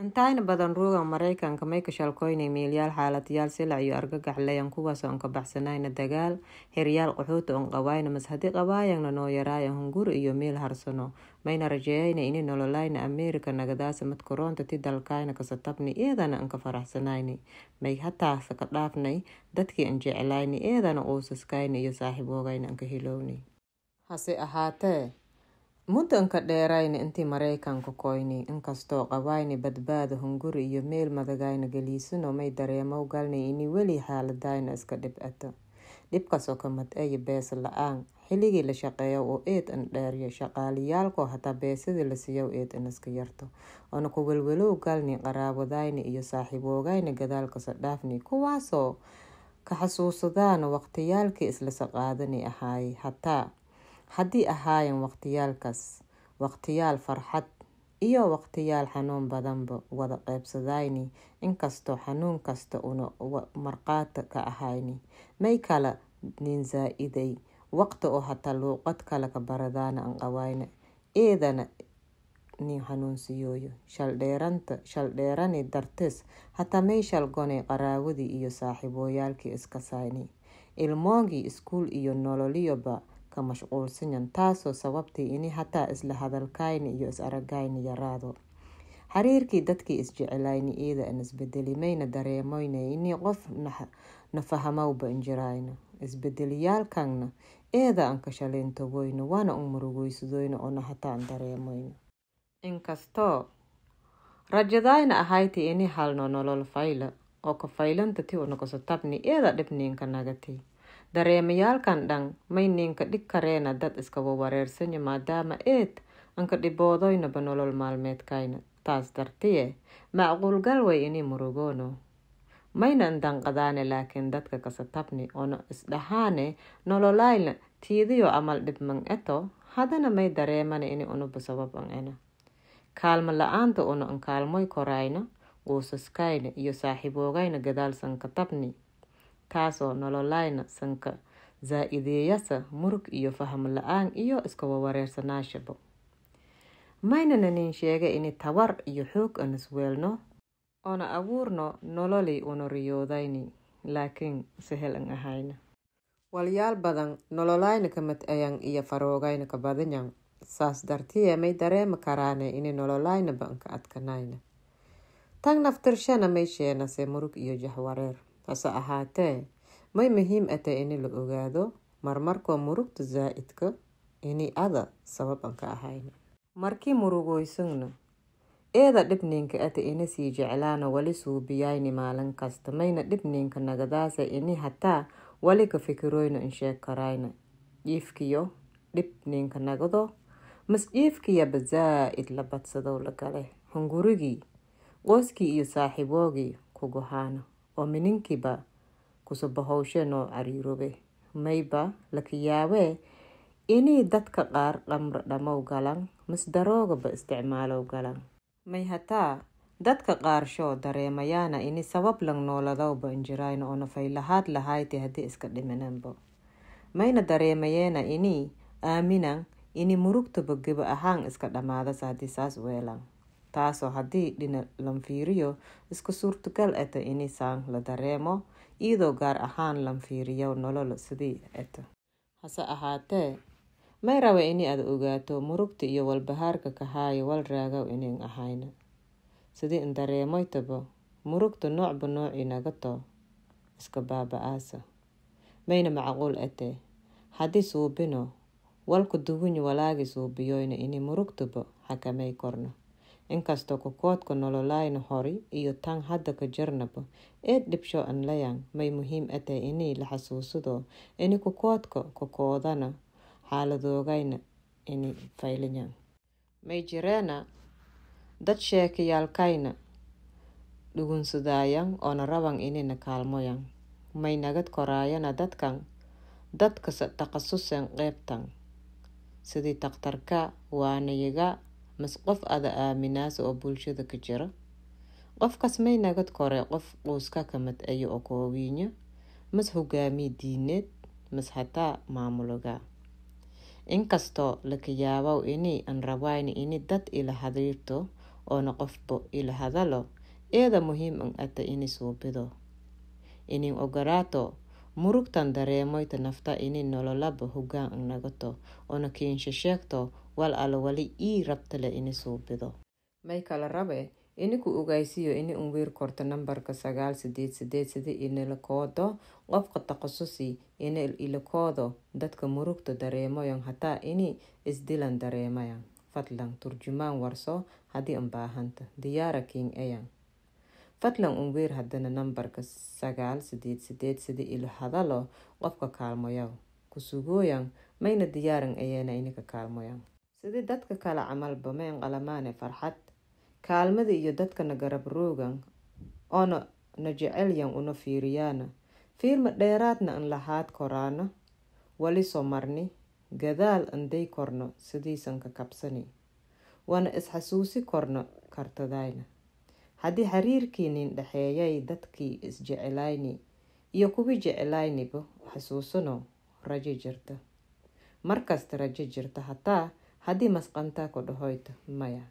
Inta badan Ruuga maraykanka may ka shalkoynay miilyaal xaaladyaal silac iyo argagax leeyan kuwaas oon ka baxsanayna dagaal heryaal quxuuta oon qawaayna mashadi qawaayangna noo yaraayan hunguri iyo miil harsano mayna rajeeyayna ini nololayna amerika nagadaasa madkoroonta ti dalkayna kasatabni eedana anka faraxsanayni may hataasa ka dhaafnay dadkii an jeclayni eedana uusaskayni iyo saaxiiboogayna anka helowni hase ahaatee muddanka dheerayna intii maraykanka koyni inkastoo qabayni badbaada hunguri iyo meel madagayna galiisino may dareemow galnay inay weli xaaladayna iska dhibcato dhibkasoo kamad eyo beesa la-aan xiligii la shaqeeyo oo eed an dheeryo shaqaaliyaalkoo hataa beesadii la siiyow eed an iska yarto ona ku welwalow galni qaraawadayna iyo saaxiiboogayna gadaalkaso dhaafni kuwaasoo ka xasuusadaana waqtiyaalkii islasaqaadani ahaayey hataa haddii ahaayeen waqhtiyaalkaas waqhtiyaal farxad iyo waqhtiyaal xanuun badanba wada qeybsadayni inkastoo xanuun kasta una marqaata ka ahayni may kala nin saa-iday waqti oo hataa luuqad kale ka baradaana an eedana nin xanuunsiyooyo shaldheeranta shaldheerani dartees hataa may shalgonay qaraawadii iyo saaxiibooyaalkii iska sayni ilmoogii iskuul iyo nololiyoba ka mashquulsanyan taasoo sababtay ini hataa isla hadalkayni iyo is aragayni yaraado xiriirkii dadkii isjecelayni iida an isbedelimayna dareemoyna inii qof na nafahmowba injirayna isbedeliyaalkanna eeda aan ka shaleyntagoyno waana un murugoysadoyna ona hataan dareemoyna inkastoo rajadayna ahayta ini halno nolol fayla oo ka faylanta ti unakasotabni eeda dhibniinka nagati dareemayaalkan dhan mayninka dhig kareena dad iskaba wareersanyo maadaama eed anka dhiboodoynaba nolol maalmeedkayna taas dartiye macquulgal way ini murugoono maynan danqadaane laakiin dadka kasatabni ono isdhahaane nololayna tiidiyo amal dhibman eto hadana may dareemane ini unuba sababan ena kaalmo la-aanta una an kaalmoy korayna uusaskayna iyo saaxiiboogayna gadaalsanka tabni kaasoo nololayna sanka zaaideeyasa murug iyo faham la-aan iyo iskawawareersanaashaba maynana maynananin sheega ini tabar iyo xoog aan weelno oona abuurno nololay una riyoodayni laakiin sahel an ahayna walyaal badan nololayna kamad ayang iyo faroogayna ka saas dartiya may dareemi karaane ini nololaynaba adkanayna tan naftirshana may sheenase murug iyo jahwareer Hase ahaatee, may muhiim u ah in la ogaado marmarka murugta zaa'idka inay ada sabab aan ka ahayn markii murugoysagna eeda dhibninka ata ah ina sii jeclaana wali suubiyayni maalin kasta mayna dhibninka nagadaasa ini hataa wali ka fikiroyna sheeg karayna dhiifkiyo dhibninka nagado mas dhiifkiyaba zaa'id la badsadow la gale hungurigii qoyskii iyo ku kuguhaana oo mininkiiba kusubahosheenoo cariirobe mayba laka yaawee inay dadka qaar qamra dhamow galan mis daroogaba isticmaalow galan may hataa dadka qaarshow dareemayaana ini sabab lang nooladowba injirayno oo nafaylahaad lahayti haddii iska dhiminanbo mayna dareemayeena ini aaminan ini murugtaba geba ahaan iska dhammaadasa haddii saas weelan taasoo haddii dhina lanfiiriyo isku suurtagal eta inisaan la dareemo iyadoo gaar ahaan lanfiiriyo nolol sidii eta hase ahaatee may raba ini ad ogaato murugta iyo walbahaarka kahaayo wal raagaw inan ahayna sidii in dareemoytaba murugta noocba noocii naga too iska baaba-aasa mayna macquul etee haddii suubino walka duguñi walaagii suubiyoyna ini murugtaba xakamay korno inkastoo kukoodka nololayna hori iyo tan hadda ka jarnaba eed dhibsho an layang may muhiim atay inay la xasuusudo ini kukoodka kukoodana xaaladoogayna ini fayliyan may jireena dad sheekayaalkayna dhugunsadaayan oona raban inina kaalmoyan may nagad koraayana dadkan dadka taqasusan qeybtan sidii takhtarka waanayaga mas qof ada aaminaas oo bulshada ka jira may nagad kore qof quuska ka mad ayo oo koowiinyo mas hogaamiye diineed mas hataa maamuloga inkastoo laka yaabow inii an rabayn ini dad ila hadiirto oona qofbo ila hadalo eeda muhiim an ata ini suubido inin ogaraato murugtan dareemoyta nafta ini nololaba hoggaan unagato ona kiinsha sheegto wal alla wali ii rabtale ini suubido may kala rabe iniku ogaysiyo ini un weer nambarka sagaal sideed sideed sida inala koodo qofka takhasusi ina ila koodo dadka murugta dareemayan hataa ini isdilan dareemayan fadlan turjumaan warso haddii an baahanta diyaara king ayan fadlan un weer haddana nambarka sagaal sideed sideed sida ilo hadalo qofka kaalmoyaw kusugooyan mayna diyaaran ayaana ininka kaalmoyan sidii dadka kale camalba mayn qalamaane farxad kaalmada iyo dadkana garab roogan oona na jecelyan una fiiriyaana fiirma dheeraadna an lahaad koraana wali soo marni gadaal anday korno sidiisan ka kabsani waana xasuusi korno kartadayna haddii xiriirkiinin dhexeeyay dadkii isjeclayni iyo kuwii jeclayniba xasuusano rajo jirta markasta rajo jirta hataa haddii masqantaa ku dhahoyto maya